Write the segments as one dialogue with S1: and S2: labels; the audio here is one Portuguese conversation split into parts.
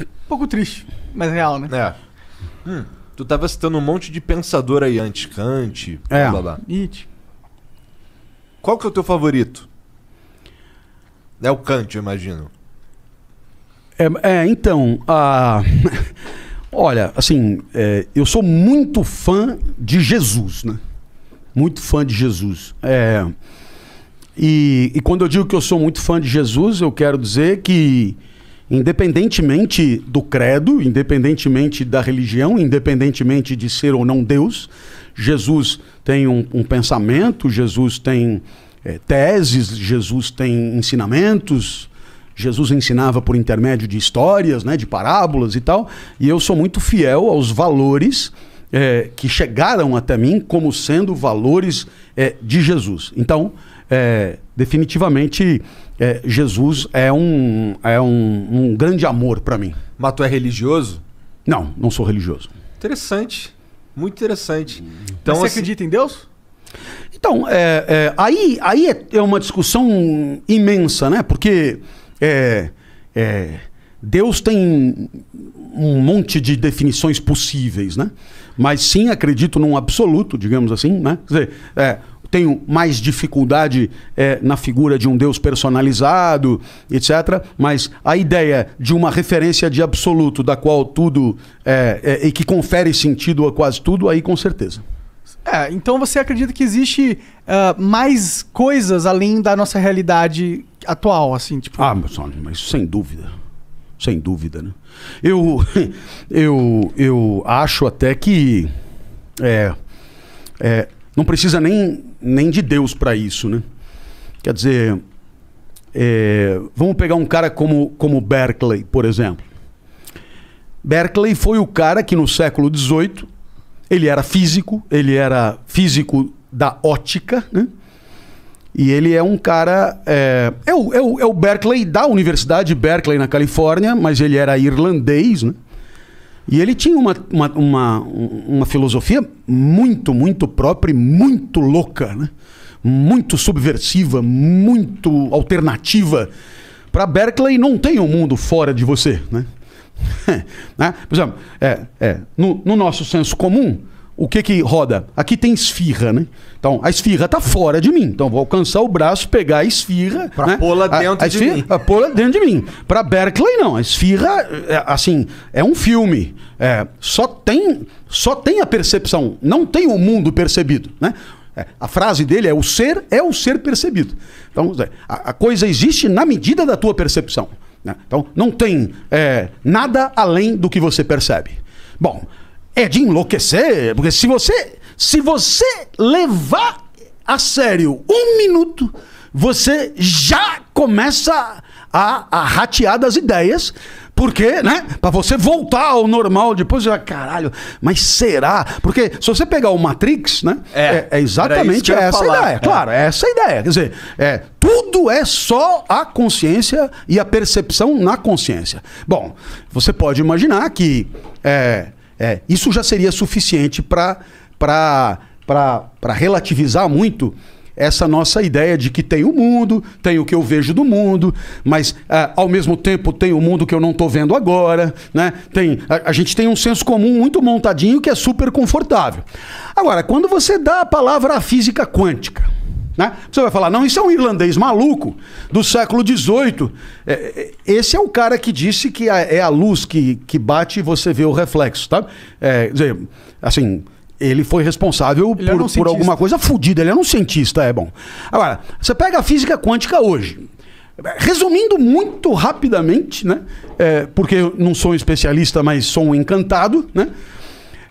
S1: Um pouco triste, mas real, né? É. Hum, tu tava citando um monte de pensador aí antes, Kant, é. blá blá. Nietzsche. Qual que é o teu favorito? É o Kant, eu imagino. É, é então, a... olha, assim, é, eu sou muito fã de Jesus, né? Muito fã de Jesus. É... E, e quando eu digo que eu sou muito fã de Jesus, eu quero dizer que independentemente do credo, independentemente da religião, independentemente de ser ou não Deus, Jesus tem um, um pensamento, Jesus tem é, teses, Jesus tem ensinamentos. Jesus ensinava por intermédio de histórias, né, de parábolas e tal, e eu sou muito fiel aos valores é, que chegaram até mim como sendo valores é, de Jesus. Então, é, definitivamente é, Jesus é um, é um, um grande amor para mim. Mas tu é religioso? Não, não sou religioso. Interessante. Muito interessante. Então, Mas você assim... acredita em Deus? Então, é, é, aí, aí é, é uma discussão imensa, né? Porque é, é, Deus tem um monte de definições possíveis, né? Mas sim, acredito num absoluto, digamos assim, né? Quer dizer, é, tenho mais dificuldade é, na figura de um Deus personalizado, etc. Mas a ideia de uma referência de absoluto, da qual tudo é, é, e que confere sentido a quase tudo, aí com certeza. É, então você acredita que existe uh, mais coisas além da nossa realidade atual, assim, tipo? Ah, meu sonho, mas sem dúvida, sem dúvida, né? Eu, eu, eu acho até que é, é não precisa nem, nem de Deus para isso, né? Quer dizer, é, vamos pegar um cara como, como Berkeley, por exemplo. Berkeley foi o cara que no século XVIII ele era físico, ele era físico da ótica, né? E ele é um cara. É, é, o, é, o, é o Berkeley da Universidade Berkeley na Califórnia, mas ele era irlandês, né? E ele tinha uma, uma, uma, uma filosofia muito, muito própria e muito louca, né? muito subversiva, muito alternativa. Para Berkeley não tem um mundo fora de você. Né? né? Por exemplo, é, é, no, no nosso senso comum, o que que roda? Aqui tem esfirra, né? Então, a esfirra tá fora de mim. Então, vou alcançar o braço, pegar a esfirra. Pra né? pô-la dentro a, a de mim. Para pô-la dentro de mim. Pra Berkeley, não. A esfirra, é, assim, é um filme. É, só, tem, só tem a percepção. Não tem o mundo percebido, né? É, a frase dele é: o ser é o ser percebido. Então, a, a coisa existe na medida da tua percepção. Né? Então, não tem é, nada além do que você percebe. Bom, é de enlouquecer, porque se você se você levar a sério um minuto, você já começa a, a ratear das ideias, porque, né? Para você voltar ao normal depois, você vai, caralho, mas será? Porque se você pegar o Matrix, né? É, é, é exatamente essa falar. ideia. É. Claro, é essa ideia. Quer dizer, é, tudo é só a consciência e a percepção na consciência. Bom, você pode imaginar que é, é, isso já seria suficiente para relativizar muito essa nossa ideia de que tem o mundo, tem o que eu vejo do mundo, mas ah, ao mesmo tempo tem o mundo que eu não estou vendo agora, né? Tem, a, a, gente tem um senso comum muito montadinho que é super confortável. Agora, quando você dá a palavra à física quântica, né? Você vai falar, não, isso é um irlandês maluco do século XVIII. É, é, esse é o cara que disse que é a luz que, que bate e você vê o reflexo, tá? É, dizer, assim, ele foi responsável ele por, um por alguma coisa fodida. Ele era um cientista, é bom. Agora, você pega a física quântica hoje. Resumindo muito rapidamente, né? É, porque eu não sou um especialista, mas sou um encantado, né?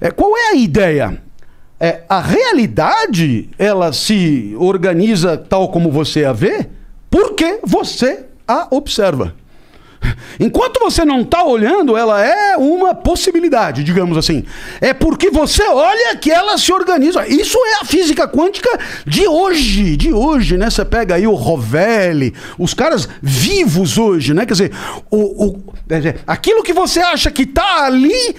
S1: É, qual é a ideia? é, a realidade ela se organiza tal como você a vê, porque você a observa. Enquanto você não está olhando, ela é uma possibilidade, digamos assim. É porque você olha que ela se organiza. Isso é a física quântica de hoje, de hoje, né? Você pega aí o Rovelli, os caras vivos hoje, né? Quer dizer, o, o, aquilo que você acha que está ali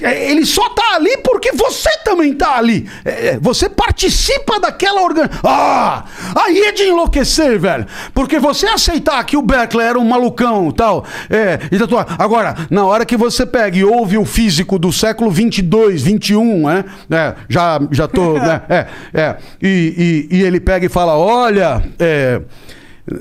S1: é, ele só tá ali porque você também tá ali. É, é, você participa daquela organização. Ah! Aí é de enlouquecer, velho. Porque você aceitar que o Beckler era um malucão tal, é, e tal. Agora, na hora que você pega e ouve o físico do século 22, 21, né? É, já, já tô. né? É, é. E, e, e ele pega e fala: olha. É,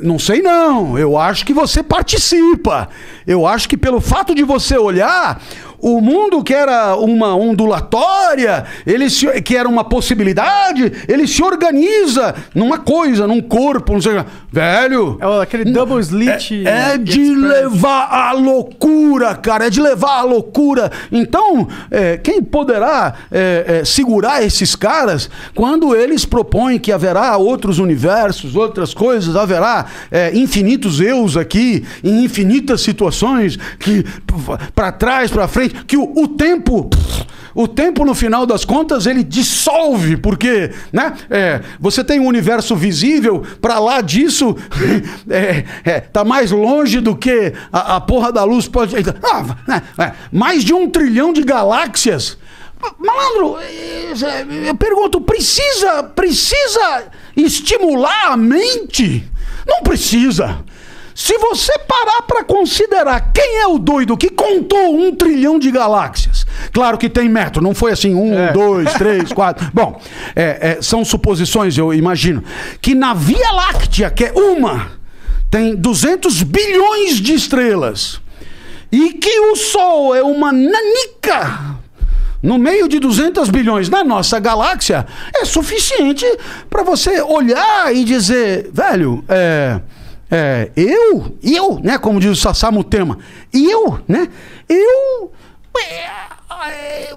S1: não sei não, eu acho que você participa. Eu acho que pelo fato de você olhar, o mundo que era uma ondulatória, ele se, que era uma possibilidade, ele se organiza numa coisa, num corpo, não sei Velho. É aquele double slit. É, é de levar à loucura, cara. É de levar à loucura. Então, é, quem poderá é, é, segurar esses caras quando eles propõem que haverá outros universos, outras coisas, haverá é, infinitos eus aqui, em infinitas situações, que para trás, para frente que o, o tempo. O tempo, no final das contas, ele dissolve, porque né, é, você tem um universo visível, para lá disso, é, é, tá mais longe do que a, a porra da luz pode. Ah, é, mais de um trilhão de galáxias. Malandro, é, é, eu pergunto, precisa, precisa estimular a mente? Não precisa. Se você parar para considerar quem é o doido que contou um trilhão de galáxias, claro que tem metro, não foi assim um, é. dois, três, quatro. Bom, é, é, são suposições, eu imagino, que na Via Láctea, que é uma, tem 200 bilhões de estrelas e que o Sol é uma nanica no meio de 200 bilhões na nossa galáxia é suficiente para você olhar e dizer, velho, é. É, eu, eu, né? Como diz o Sassamo Tema, eu, né? Eu. É,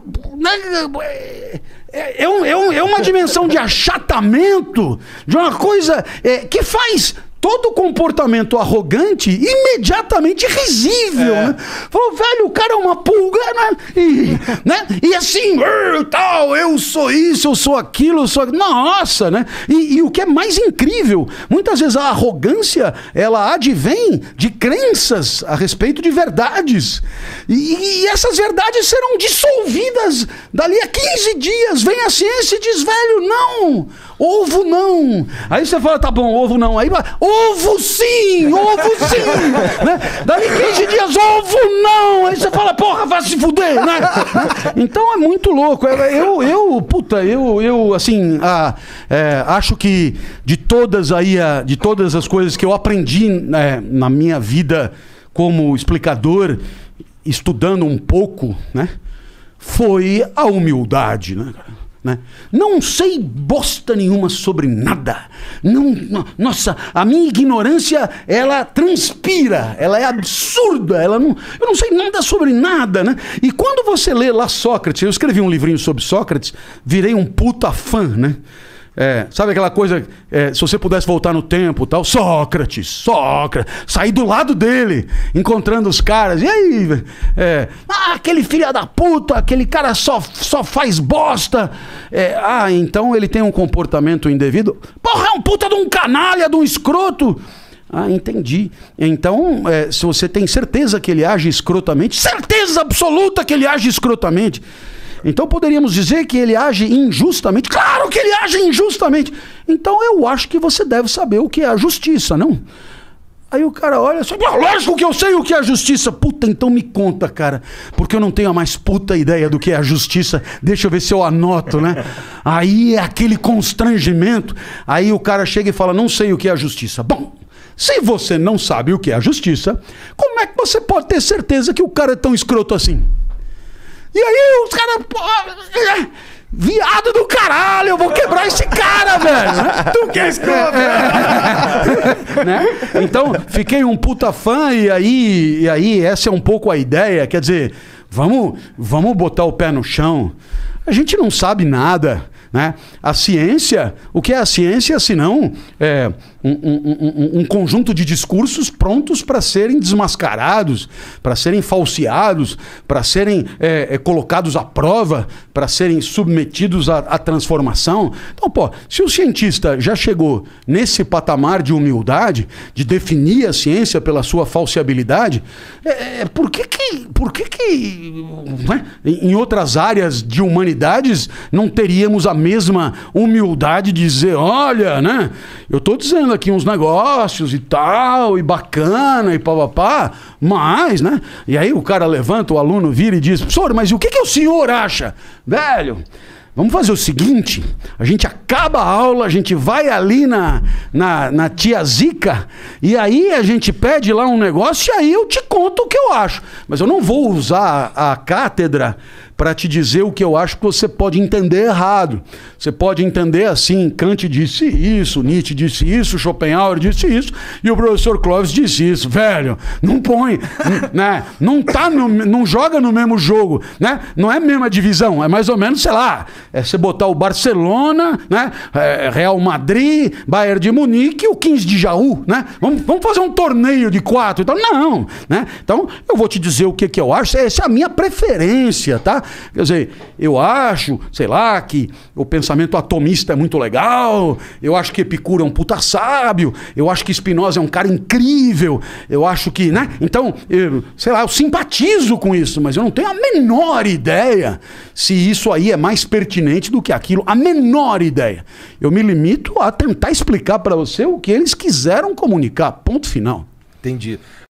S1: é, é, é uma dimensão de achatamento, de uma coisa que faz todo comportamento arrogante imediatamente risível, é. né? Falou, velho, o cara é uma pulga, né? E, né? e assim, tal, eu sou isso, eu sou aquilo, eu sou Nossa, né? E, e, o que é mais incrível, muitas vezes a arrogância, ela advém de crenças a respeito de verdades. E, e essas verdades serão dissolvidas dali a 15 dias. Vem a ciência e diz, velho, não... Ovo não! Aí você fala, tá bom, ovo não. Aí ovo sim! Ovo sim! né? Daí 15 dias, ovo não! Aí você fala, porra, vai se fuder! Né? Então é muito louco. É, é, eu, eu puta, eu, eu assim, a ah, é, acho que de todas aí, a ah, de todas as coisas que eu aprendi né, na minha vida como explicador, estudando um pouco, né? Foi a humildade, né, cara? Né? Não sei bosta nenhuma sobre nada. Não, nossa, a minha ignorância ela transpira, ela é absurda. Ela não, eu não sei nada sobre nada, né? E quando você lê lá Sócrates, eu escrevi um livrinho sobre Sócrates, virei um puta fã, né? É, sabe aquela coisa, é, se você pudesse voltar no tempo tal, Sócrates, Sócrates, sair do lado dele, encontrando os caras, e aí? É, ah, aquele filho da puta, aquele cara só, só faz bosta. É, ah, então ele tem um comportamento indevido? Porra, é um puta de um canalha, de um escroto. Ah, entendi. Então, é, se você tem certeza que ele age escrotamente, certeza absoluta que ele age escrotamente, então poderíamos dizer que ele age injustamente? Claro que ele age injustamente! Então eu acho que você deve saber o que é a justiça, não? Aí o cara olha só, lógico que eu sei o que é a justiça. Puta, então me conta, cara. Porque eu não tenho a mais puta ideia do que é a justiça. Deixa eu ver se eu anoto, né? Aí é aquele constrangimento. Aí o cara chega e fala, não sei o que é a justiça. Bom, se você não sabe o que é a justiça, como é que você pode ter certeza que o cara é tão escroto assim? E aí os caras. Viado do caralho, eu vou quebrar esse cara, velho. tu que é escroto. É, é. né? Então, fiquei um puta fã e aí, e aí essa é um pouco a ideia, quer dizer, vamos, vamos botar o pé no chão. A gente não sabe nada, né? A ciência, o que é a ciência senão é um, um, conjunto de discursos prontos para serem desmascarados, para serem falseados, para serem é, é, colocados à prova, para serem submetidos à, à, transformação. Então, pô, se o cientista já chegou nesse patamar de humildade, de definir a ciência pela sua falseabilidade, é, é por que que, por que, que né, em outras áreas de humanidades não teríamos a mesma humildade de dizer, olha, né, eu estou dizendo fazendo aqui uns negócios e tal, e bacana, e pá, mas, né? E aí o cara levanta, o aluno vira e diz, professor, mas o que, que o senhor acha? Velho, Vamos fazer o seguinte: a gente acaba a aula, a gente vai ali na, na, na, tia Zica, e aí a gente pede lá um negócio, e aí eu te conto o que eu acho. Mas eu não vou usar a cátedra para te dizer o que eu acho que você pode entender errado. Você pode entender assim: Kant disse isso, Nietzsche disse isso, Schopenhauer disse isso, e o professor Clóvis disse isso. Velho, não põe, né? Não tá no, não joga no mesmo jogo, né? Não é a mesma divisão, é mais ou menos, sei lá, é você botar o Barcelona, né? É Real Madrid, Bayern de Munique e o 15 de Jaú, né? Vamos, vamos fazer um torneio de quatro, então não, né? Então eu vou te dizer o que, que eu acho, essa é a minha preferência, tá? Quer dizer, eu acho, sei lá, que o pensamento atomista é muito legal, eu acho que Epicuro é um puta sábio, eu acho que Spinoza é um cara incrível, eu acho que, né? Então, eu, sei lá, eu simpatizo com isso, mas eu não tenho a menor ideia se isso aí é mais pertinente do que aquilo, a menor ideia. Eu me limito a tentar explicar para você o que eles quiseram comunicar, ponto final. Entendi.